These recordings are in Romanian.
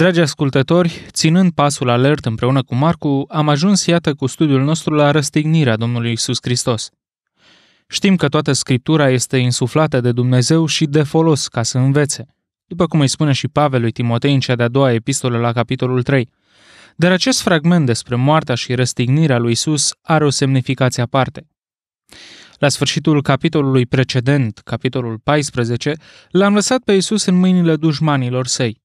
Dragi ascultători, ținând pasul alert împreună cu Marcu, am ajuns iată cu studiul nostru la răstignirea Domnului Isus Hristos. Știm că toată Scriptura este insuflată de Dumnezeu și de folos ca să învețe, după cum îi spune și Pavel lui Timotei în cea de-a doua epistolă la capitolul 3. Dar acest fragment despre moartea și răstignirea lui Isus are o semnificație aparte. La sfârșitul capitolului precedent, capitolul 14, l-am lăsat pe Isus în mâinile dușmanilor săi.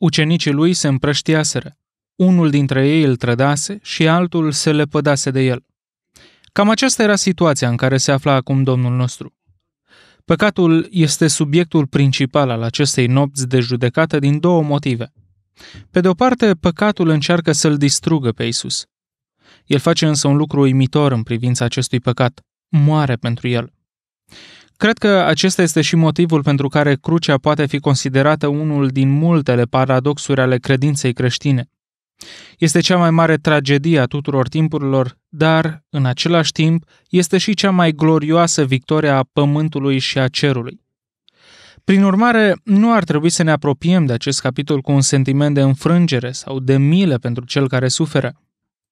Ucenicii lui se împrăștiaseră. Unul dintre ei îl trădase și altul se lepădase de el. Cam aceasta era situația în care se afla acum Domnul nostru. Păcatul este subiectul principal al acestei nopți de judecată din două motive. Pe de o parte, păcatul încearcă să-l distrugă pe Isus. El face însă un lucru uimitor în privința acestui păcat. Moare pentru el. Cred că acesta este și motivul pentru care crucea poate fi considerată unul din multele paradoxuri ale credinței creștine. Este cea mai mare tragedie a tuturor timpurilor, dar, în același timp, este și cea mai glorioasă victorie a pământului și a cerului. Prin urmare, nu ar trebui să ne apropiem de acest capitol cu un sentiment de înfrângere sau de milă pentru cel care suferă.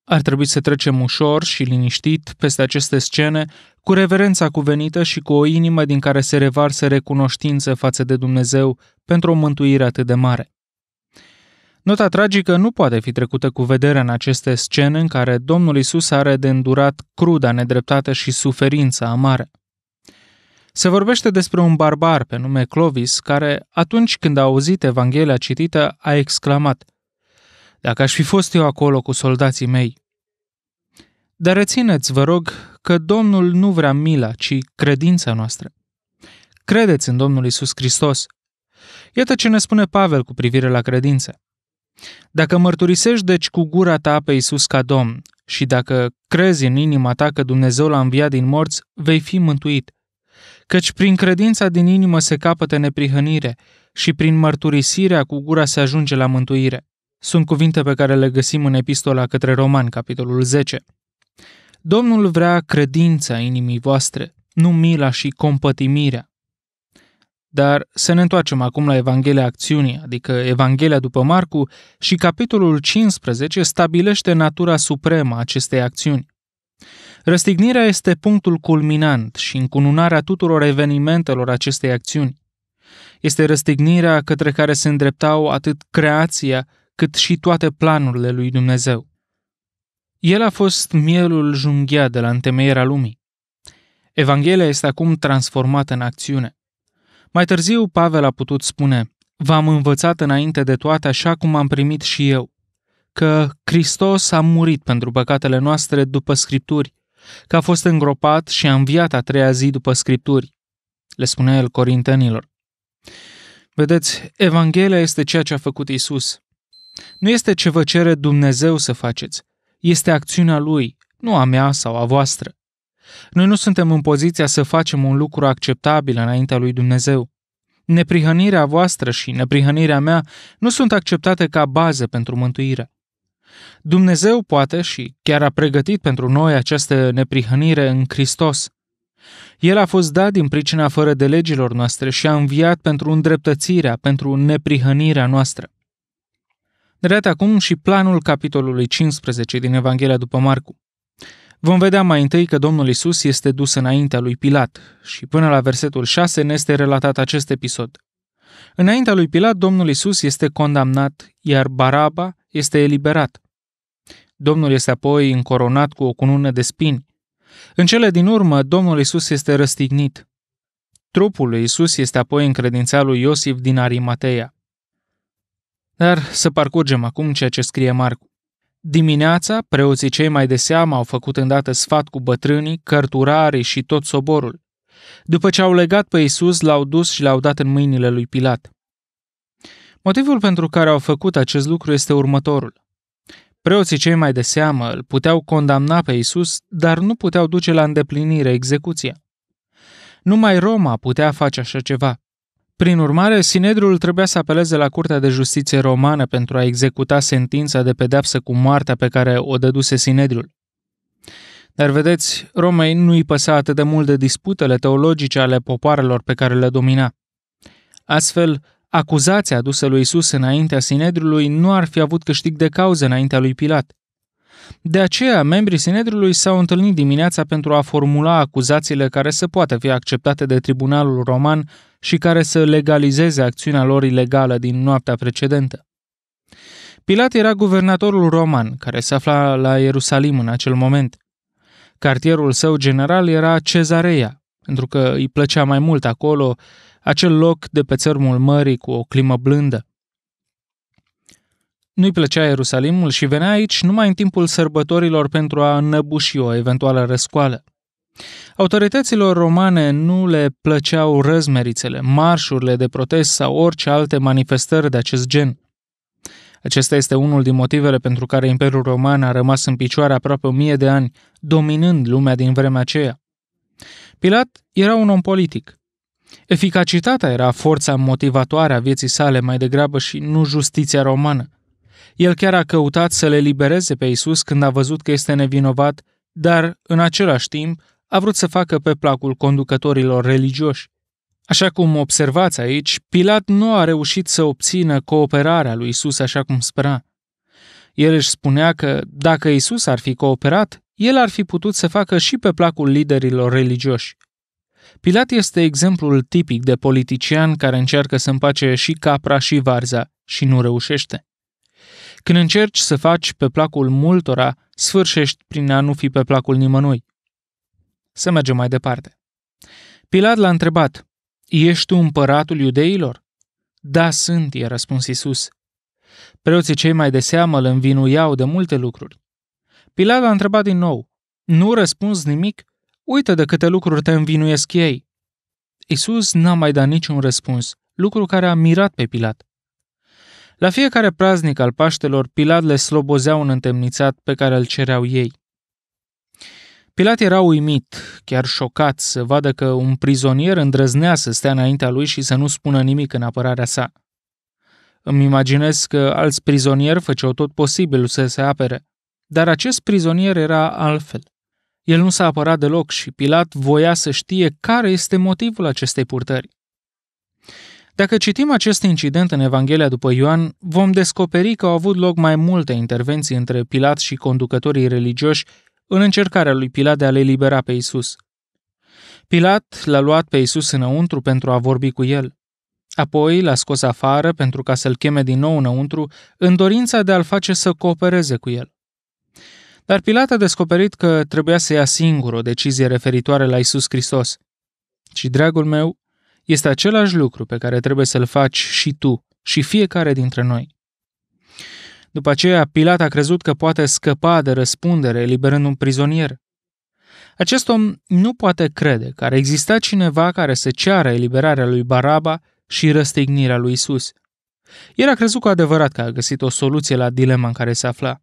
Ar trebui să trecem ușor și liniștit peste aceste scene, cu reverența cuvenită și cu o inimă din care se revarsă recunoștință față de Dumnezeu pentru o mântuire atât de mare. Nota tragică nu poate fi trecută cu vedere în aceste scene în care Domnul Isus are de îndurat cruda nedreptate și suferința amară. Se vorbește despre un barbar pe nume Clovis, care, atunci când a auzit Evanghelia citită, a exclamat – dacă aș fi fost eu acolo cu soldații mei. Dar rețineți, vă rog, că Domnul nu vrea mila, ci credința noastră. Credeți în Domnul Isus Hristos. Iată ce ne spune Pavel cu privire la credință. Dacă mărturisești deci cu gura ta pe Isus ca Domn și dacă crezi în inima ta că Dumnezeu l-a înviat din morți, vei fi mântuit. Căci prin credința din inimă se capătă neprihănire și prin mărturisirea cu gura se ajunge la mântuire sunt cuvinte pe care le găsim în Epistola către Romani, capitolul 10. Domnul vrea credința inimii voastre, nu mila și compătimirea. Dar să ne întoarcem acum la Evanghelia Acțiunii, adică Evanghelia după Marcu, și capitolul 15 stabilește natura supremă acestei acțiuni. Răstignirea este punctul culminant și încununarea tuturor evenimentelor acestei acțiuni. Este răstignirea către care se îndreptau atât creația, cât și toate planurile lui Dumnezeu. El a fost mielul junghiat de la întemeierea lumii. Evanghelia este acum transformată în acțiune. Mai târziu, Pavel a putut spune, V-am învățat înainte de toate așa cum am primit și eu, că Hristos a murit pentru păcatele noastre după Scripturi, că a fost îngropat și a înviat a treia zi după Scripturi, le spunea el corintenilor. Vedeți, Evanghelia este ceea ce a făcut Isus. Nu este ce vă cere Dumnezeu să faceți, este acțiunea Lui, nu a mea sau a voastră. Noi nu suntem în poziția să facem un lucru acceptabil înaintea lui Dumnezeu. Neprihănirea voastră și neprihănirea mea nu sunt acceptate ca bază pentru mântuire. Dumnezeu poate și chiar a pregătit pentru noi această neprihănire în Hristos. El a fost dat din pricina fără de legilor noastre și a înviat pentru îndreptățirea, pentru neprihănirea noastră. Iată acum și planul capitolului 15 din Evanghelia după Marcu. Vom vedea mai întâi că Domnul Isus este dus înaintea lui Pilat și până la versetul 6 ne este relatat acest episod. Înaintea lui Pilat, Domnul Isus este condamnat, iar Baraba este eliberat. Domnul este apoi încoronat cu o cunună de spini. În cele din urmă, Domnul Isus este răstignit. Trupul lui Isus este apoi încredințat lui Iosif din Arimatea. Dar să parcurgem acum ceea ce scrie Marcu. Dimineața, preoții cei mai de seamă au făcut îndată sfat cu bătrânii, cărturarii și tot soborul. După ce au legat pe Isus, l-au dus și l-au dat în mâinile lui Pilat. Motivul pentru care au făcut acest lucru este următorul. Preoții cei mai de seamă îl puteau condamna pe Isus, dar nu puteau duce la îndeplinire execuția. Numai Roma putea face așa ceva. Prin urmare, sinedrul trebuia să apeleze la Curtea de Justiție Romană pentru a executa sentința de pedeapsă cu moartea pe care o dăduse sinedrul. Dar vedeți, Romei nu îi păsa atât de mult de disputele teologice ale popoarelor pe care le domina. Astfel, acuzația adusă lui Isus înaintea sinedrului nu ar fi avut câștig de cauză înaintea lui Pilat – de aceea, membrii Sinedriului s-au întâlnit dimineața pentru a formula acuzațiile care să poată fi acceptate de tribunalul roman și care să legalizeze acțiunea lor ilegală din noaptea precedentă. Pilat era guvernatorul roman, care se afla la Ierusalim în acel moment. Cartierul său general era Cezarea, pentru că îi plăcea mai mult acolo, acel loc de pe țărmul mării cu o climă blândă. Nu-i plăcea Ierusalimul și venea aici numai în timpul sărbătorilor pentru a înăbuși o eventuală răscoală. Autorităților romane nu le plăceau răzmerițele, marșurile de protest sau orice alte manifestări de acest gen. Acesta este unul din motivele pentru care Imperiul Roman a rămas în picioare aproape o mie de ani, dominând lumea din vremea aceea. Pilat era un om politic. Eficacitatea era forța motivatoare a vieții sale mai degrabă și nu justiția romană. El chiar a căutat să le libereze pe Isus când a văzut că este nevinovat, dar, în același timp, a vrut să facă pe placul conducătorilor religioși. Așa cum observați aici, Pilat nu a reușit să obțină cooperarea lui Isus așa cum spera. El își spunea că, dacă Isus ar fi cooperat, el ar fi putut să facă și pe placul liderilor religioși. Pilat este exemplul tipic de politician care încearcă să împace și capra și varza și nu reușește. Când încerci să faci pe placul multora, sfârșești prin a nu fi pe placul nimănui. Să mergem mai departe. Pilat l-a întrebat, Ești tu împăratul iudeilor? Da, sunt, i-a răspuns Isus. Preoții cei mai de seamă îl învinuiau de multe lucruri. Pilat l-a întrebat din nou, Nu răspunzi nimic? Uită de câte lucruri te învinuiesc ei. Isus n-a mai dat niciun răspuns, lucru care a mirat pe Pilat. La fiecare praznic al Paștelor, Pilat le slobozea un întemnițat pe care îl cereau ei. Pilat era uimit, chiar șocat, să vadă că un prizonier îndrăznea să stea înaintea lui și să nu spună nimic în apărarea sa. Îmi imaginez că alți prizonieri făceau tot posibilul să se apere, dar acest prizonier era altfel. El nu s-a apărat deloc și Pilat voia să știe care este motivul acestei purtări. Dacă citim acest incident în Evanghelia după Ioan, vom descoperi că au avut loc mai multe intervenții între Pilat și conducătorii religioși în încercarea lui Pilat de a le elibera pe Isus. Pilat l-a luat pe Isus înăuntru pentru a vorbi cu el. Apoi l-a scos afară pentru ca să-l cheme din nou înăuntru, în dorința de a-l face să coopereze cu el. Dar Pilat a descoperit că trebuia să ia singur o decizie referitoare la Isus Hristos. Și, dragul meu, este același lucru pe care trebuie să-l faci și tu și fiecare dintre noi. După aceea, Pilat a crezut că poate scăpa de răspundere liberând un prizonier. Acest om nu poate crede că ar exista cineva care să ceară eliberarea lui Baraba și răstignirea lui Isus. El a crezut cu adevărat că a găsit o soluție la dilema în care se afla.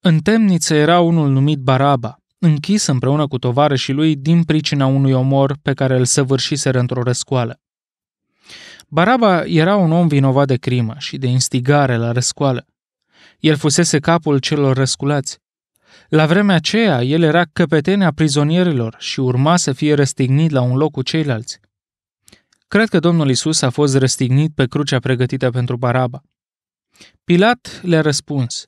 În temniță era unul numit Baraba, închis împreună cu tovarășii lui din pricina unui omor pe care îl săvârșiseră într-o răscoală. Baraba era un om vinovat de crimă și de instigare la răscoală. El fusese capul celor răsculați. La vremea aceea, el era căpetenea prizonierilor și urma să fie răstignit la un loc cu ceilalți. Cred că Domnul Isus a fost răstignit pe crucea pregătită pentru Baraba. Pilat le-a răspuns,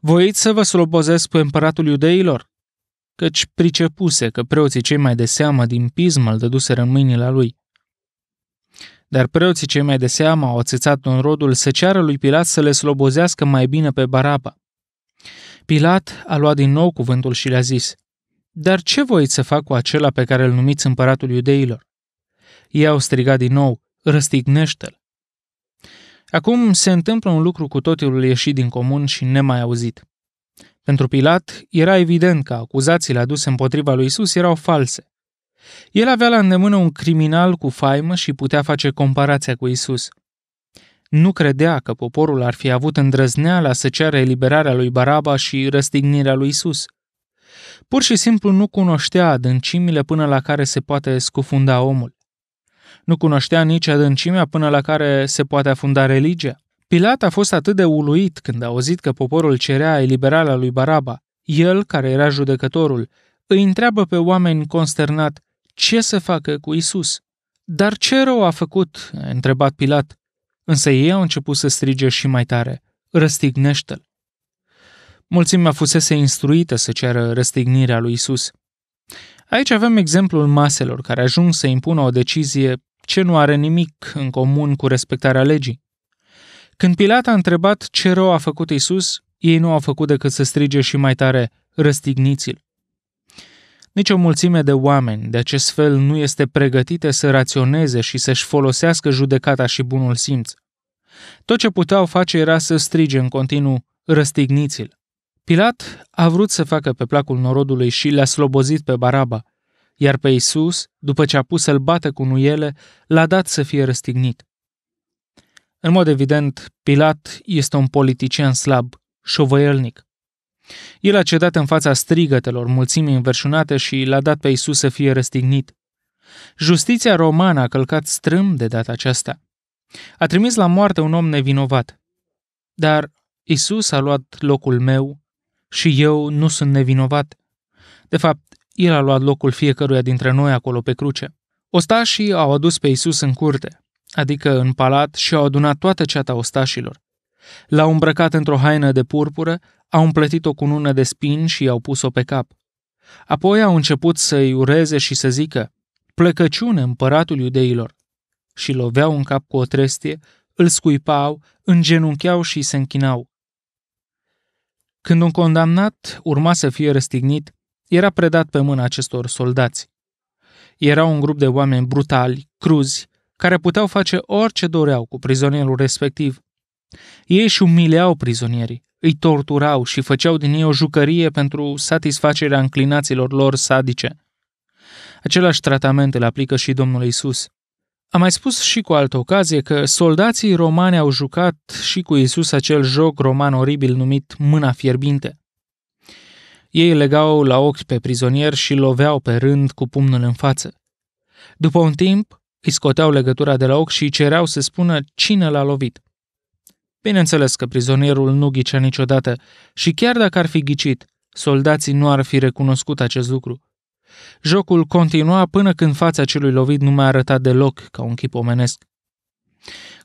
Voiți să vă slobozesc pe împăratul iudeilor? căci pricepuse că preoții cei mai de seamă din pismă îl dăduseră în mâinile lui. Dar preoții cei mai de seamă au ațățat un rodul să ceară lui Pilat să le slobozească mai bine pe Baraba. Pilat a luat din nou cuvântul și le-a zis, Dar ce voiți să fac cu acela pe care îl numiți împăratul iudeilor? Ei au strigat din nou, răstignește-l. Acum se întâmplă un lucru cu totul ieșit din comun și nemai auzit. Pentru Pilat, era evident că acuzațiile aduse împotriva lui Isus erau false. El avea la îndemână un criminal cu faimă și putea face comparația cu Isus. Nu credea că poporul ar fi avut îndrăzneala să ceară eliberarea lui Baraba și răstignirea lui Isus. Pur și simplu nu cunoștea adâncimile până la care se poate scufunda omul. Nu cunoștea nici adâncimea până la care se poate afunda religia. Pilat a fost atât de uluit când a auzit că poporul cerea eliberarea lui Baraba. El, care era judecătorul, îi întreabă pe oameni consternat ce să facă cu Isus. Dar ce rău a făcut? a întrebat Pilat. Însă ei au început să strige și mai tare. Răstignește-l! Mulțimea fusese instruită să ceară răstignirea lui Isus. Aici avem exemplul maselor care ajung să impună o decizie ce nu are nimic în comun cu respectarea legii. Când Pilat a întrebat ce rău a făcut Isus, ei nu au făcut decât să strige și mai tare, răstigniți-l. Nici o mulțime de oameni de acest fel nu este pregătită să raționeze și să-și folosească judecata și bunul simț. Tot ce puteau face era să strige în continuu, răstigniți-l. Pilat a vrut să facă pe placul norodului și le-a slobozit pe Baraba, iar pe Isus, după ce a pus să-l bată cu nuiele, l-a dat să fie răstignit. În mod evident, Pilat este un politician slab, șovăielnic. El a cedat în fața strigătelor mulțimii înverșunate și l-a dat pe Isus să fie răstignit. Justiția romană a călcat strâm de data aceasta. A trimis la moarte un om nevinovat. Dar Isus a luat locul meu și eu nu sunt nevinovat. De fapt, el a luat locul fiecăruia dintre noi acolo pe cruce. Ostașii au adus pe Isus în curte adică în palat, și-au adunat toată ceata ostașilor. L-au îmbrăcat într-o haină de purpură, au împletit-o cu nună de spin și i-au pus-o pe cap. Apoi au început să-i ureze și să zică, plecăciune împăratul iudeilor. Și loveau în cap cu o trestie, îl scuipau, îngenuncheau și se închinau. Când un condamnat urma să fie răstignit, era predat pe mâna acestor soldați. Era un grup de oameni brutali, cruzi, care puteau face orice doreau cu prizonierul respectiv. Ei își umileau prizonierii, îi torturau și făceau din ei o jucărie pentru satisfacerea înclinațiilor lor sadice. Același tratament îl aplică și Domnul Isus. Am mai spus și cu altă ocazie că soldații romani au jucat și cu Isus acel joc roman oribil numit mâna fierbinte. Ei legau la ochi pe prizonier și loveau pe rând cu pumnul în față. După un timp, îi scoteau legătura de la ochi și îi cereau să spună cine l-a lovit. Bineînțeles că prizonierul nu ghicea niciodată și chiar dacă ar fi ghicit, soldații nu ar fi recunoscut acest lucru. Jocul continua până când fața celui lovit nu mai arăta deloc ca un chip omenesc.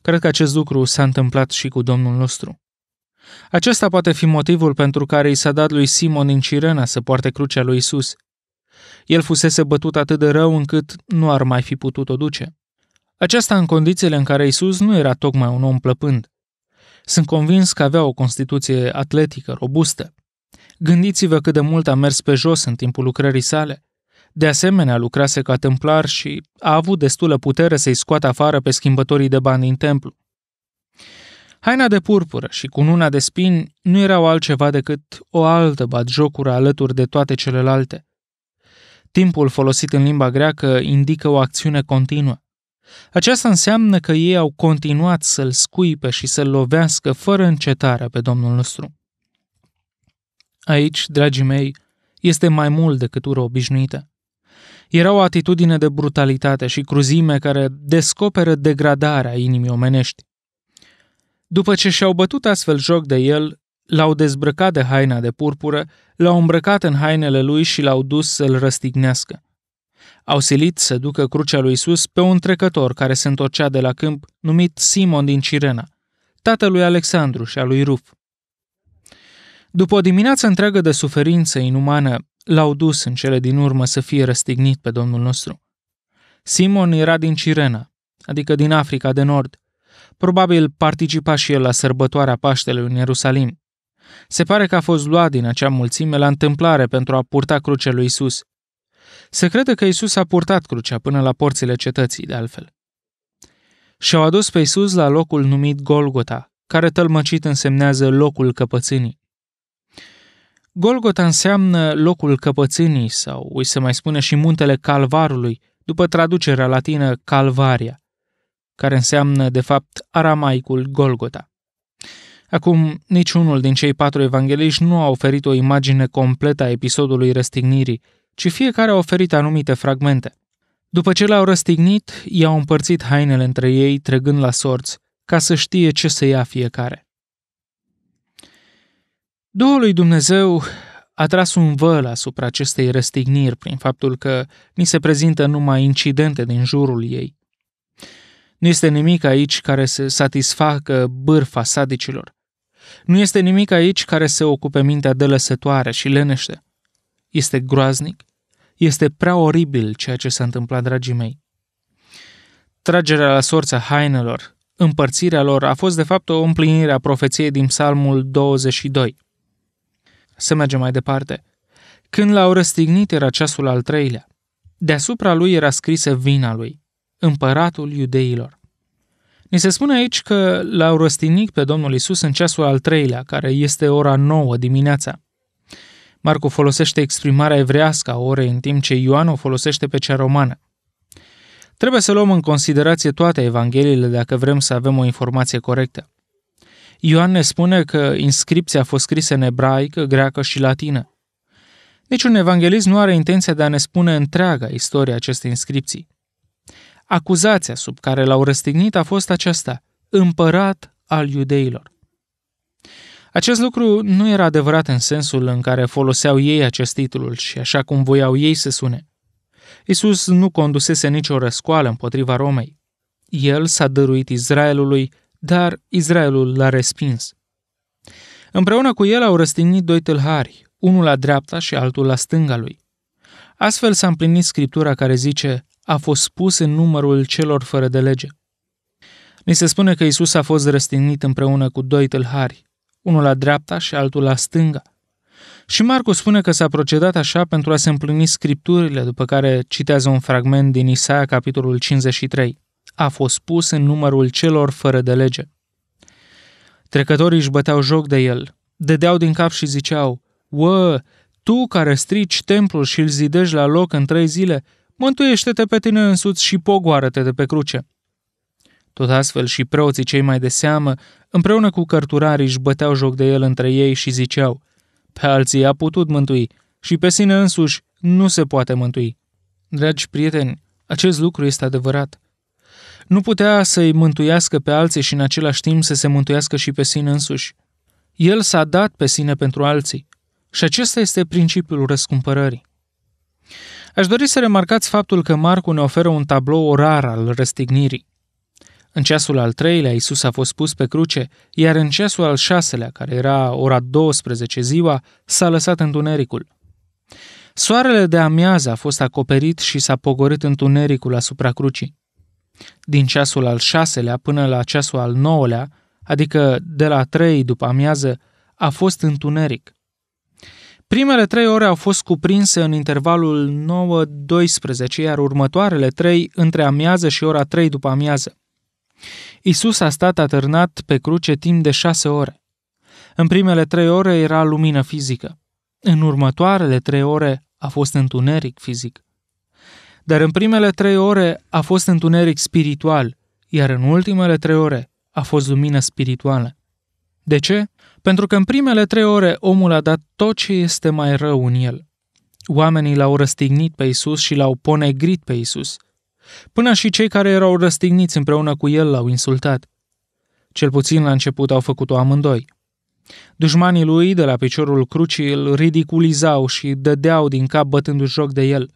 Cred că acest lucru s-a întâmplat și cu domnul nostru. Acesta poate fi motivul pentru care i s-a dat lui Simon din Cirena să poarte crucea lui Isus, el fusese bătut atât de rău încât nu ar mai fi putut o duce. Aceasta în condițiile în care Isus nu era tocmai un om plăpând. Sunt convins că avea o constituție atletică, robustă. Gândiți-vă cât de mult a mers pe jos în timpul lucrării sale. De asemenea, lucrase ca templar și a avut destulă putere să-i scoată afară pe schimbătorii de bani din templu. Haina de purpură și cununa de spini nu erau altceva decât o altă batjocură alături de toate celelalte. Timpul folosit în limba greacă indică o acțiune continuă. Aceasta înseamnă că ei au continuat să-l scuipe și să-l lovească fără încetare pe Domnul nostru. Aici, dragii mei, este mai mult decât ură obișnuită. Era o atitudine de brutalitate și cruzime care descoperă degradarea inimii omenești. După ce și-au bătut astfel joc de el, L-au dezbrăcat de haina de purpură, l-au îmbrăcat în hainele lui și l-au dus să-l răstignească. Au silit să ducă crucea lui Isus pe un trecător care se întorcea de la câmp, numit Simon din Cirena, tatălui Alexandru și a lui Ruf. După o dimineață întreagă de suferință inumană, l-au dus în cele din urmă să fie răstignit pe Domnul nostru. Simon era din Cirena, adică din Africa de Nord. Probabil participa și el la sărbătoarea Paștelui în Ierusalim. Se pare că a fost luat din acea mulțime la întâmplare pentru a purta crucea lui Isus. Se crede că Isus a purtat crucea până la porțile cetății, de altfel. Și-au adus pe Isus la locul numit Golgota, care tălmăcit însemnează locul căpățânii. Golgota înseamnă locul căpățânii sau, ui se mai spune și muntele Calvarului, după traducerea latină Calvaria, care înseamnă, de fapt, aramaicul Golgota. Acum, niciunul din cei patru evangeliști nu a oferit o imagine completă a episodului răstignirii, ci fiecare a oferit anumite fragmente. După ce l-au răstignit, i-au împărțit hainele între ei, trăgând la sorți, ca să știe ce să ia fiecare. Duhul lui Dumnezeu a tras un văl asupra acestei răstigniri prin faptul că ni se prezintă numai incidente din jurul ei. Nu este nimic aici care să satisfacă bârfa sadicilor. Nu este nimic aici care se ocupe mintea de lăsătoare și lenește. Este groaznic, este prea oribil ceea ce s-a întâmplat, dragii mei. Tragerea la sorți hainelor, împărțirea lor, a fost de fapt o împlinire a profeției din Psalmul 22. Să mergem mai departe. Când l-au răstignit era ceasul al treilea. Deasupra lui era scrisă vina lui, împăratul iudeilor. Ni se spune aici că l-au răstinit pe Domnul Isus în ceasul al treilea, care este ora nouă dimineața. Marcu folosește exprimarea evrească a orei, în timp ce Ioan o folosește pe cea romană. Trebuie să luăm în considerație toate evangheliile dacă vrem să avem o informație corectă. Ioan ne spune că inscripția a fost scrisă în ebraică, greacă și latină. Niciun deci evanghelist nu are intenția de a ne spune întreaga istoria acestei inscripții. Acuzația sub care l-au răstignit a fost aceasta, împărat al iudeilor. Acest lucru nu era adevărat în sensul în care foloseau ei acest titlul și așa cum voiau ei să sune. Isus nu condusese nicio răscoală împotriva Romei. El s-a dăruit Israelului, dar Israelul l-a respins. Împreună cu el au răstignit doi tâlhari, unul la dreapta și altul la stânga lui. Astfel s-a împlinit scriptura care zice, a fost pus în numărul celor fără de lege. Ni se spune că Isus a fost răstignit împreună cu doi tâlhari, unul la dreapta și altul la stânga. Și Marcu spune că s-a procedat așa pentru a se împlini scripturile, după care citează un fragment din Isaia, capitolul 53. A fost pus în numărul celor fără de lege. Trecătorii își băteau joc de el, dădeau din cap și ziceau, Uă, tu care strici templul și îl zidești la loc în trei zile, mântuiește-te pe tine însuți și pogoară-te de pe cruce. Tot astfel și preoții cei mai de seamă, împreună cu cărturarii, își băteau joc de el între ei și ziceau, pe alții a putut mântui și pe sine însuși nu se poate mântui. Dragi prieteni, acest lucru este adevărat. Nu putea să-i mântuiască pe alții și în același timp să se mântuiască și pe sine însuși. El s-a dat pe sine pentru alții. Și acesta este principiul răscumpărării. Aș dori să remarcați faptul că Marcu ne oferă un tablou orar al răstignirii. În ceasul al treilea, Isus a fost pus pe cruce, iar în ceasul al șaselea, care era ora 12 ziua, s-a lăsat întunericul. Soarele de amiază a fost acoperit și s-a pogorât întunericul asupra crucii. Din ceasul al șaselea până la ceasul al nouălea, adică de la trei după amiază, a fost întuneric. Primele trei ore au fost cuprinse în intervalul 9-12, iar următoarele trei între amiază și ora 3 după amiază. Isus a stat atârnat pe cruce timp de șase ore. În primele trei ore era lumină fizică. În următoarele trei ore a fost întuneric fizic. Dar în primele trei ore a fost întuneric spiritual, iar în ultimele trei ore a fost lumină spirituală. De ce? Pentru că în primele trei ore omul a dat tot ce este mai rău în el. Oamenii l-au răstignit pe Isus și l-au ponegrit pe Isus. Până și cei care erau răstigniți împreună cu el l-au insultat. Cel puțin la început au făcut-o amândoi. Dușmanii lui, de la piciorul crucii, îl ridiculizau și dădeau din cap bătându-și joc de el.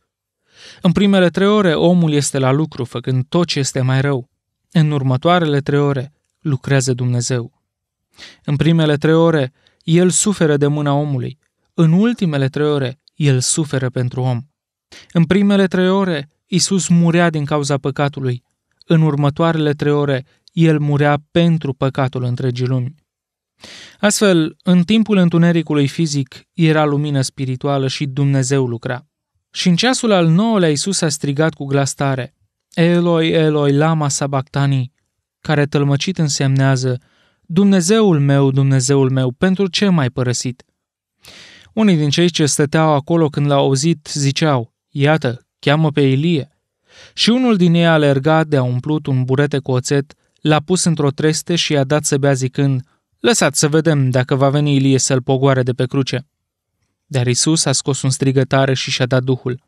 În primele trei ore, omul este la lucru, făcând tot ce este mai rău. În următoarele trei ore, lucrează Dumnezeu. În primele trei ore, el suferă de mâna omului. În ultimele trei ore, el suferă pentru om. În primele trei ore, Isus murea din cauza păcatului. În următoarele trei ore, el murea pentru păcatul întregii lumi. Astfel, în timpul întunericului fizic era lumină spirituală și Dumnezeu lucra. Și în ceasul al nouălea Iisus a strigat cu glas tare, Eloi, Eloi, lama sabactanii, care tălmăcit însemnează, Dumnezeul meu, Dumnezeul meu, pentru ce m-ai părăsit? Unii din cei ce stăteau acolo când l-au auzit ziceau, iată, cheamă pe Ilie. Și unul din ei a alergat de a umplut un burete cu oțet, l-a pus într-o treste și i-a dat să bea zicând, lăsați să vedem dacă va veni Ilie să-l pogoare de pe cruce. Dar Isus a scos un strigătare și și-a dat duhul.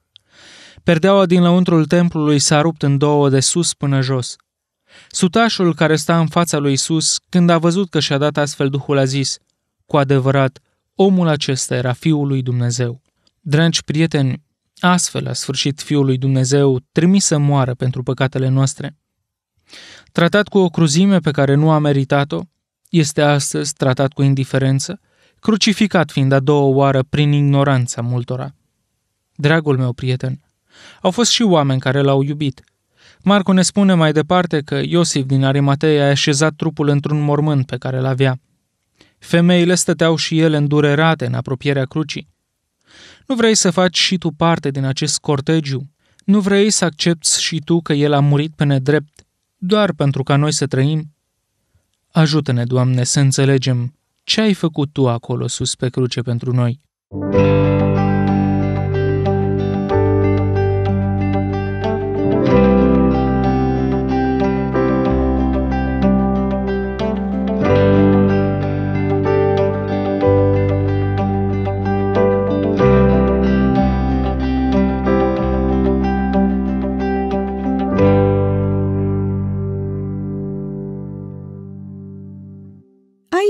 Perdeaua din lăuntrul templului s-a rupt în două de sus până jos – Sutașul care sta în fața lui Isus, când a văzut că și-a dat astfel Duhul, a zis, cu adevărat, omul acesta era Fiul lui Dumnezeu. Dragi prieteni, astfel a sfârșit Fiul lui Dumnezeu, trimis să moară pentru păcatele noastre. Tratat cu o cruzime pe care nu a meritat-o, este astăzi tratat cu indiferență, crucificat fiind a doua oară prin ignoranța multora. Dragul meu prieten, au fost și oameni care l-au iubit – Marcu ne spune mai departe că Iosif din Arimatei a așezat trupul într-un mormânt pe care îl avea. Femeile stăteau și ele îndurerate în apropierea crucii. Nu vrei să faci și tu parte din acest cortegiu? Nu vrei să accepti și tu că el a murit pe nedrept, doar pentru ca noi să trăim? Ajută-ne, Doamne, să înțelegem ce ai făcut tu acolo sus pe cruce pentru noi. Thank you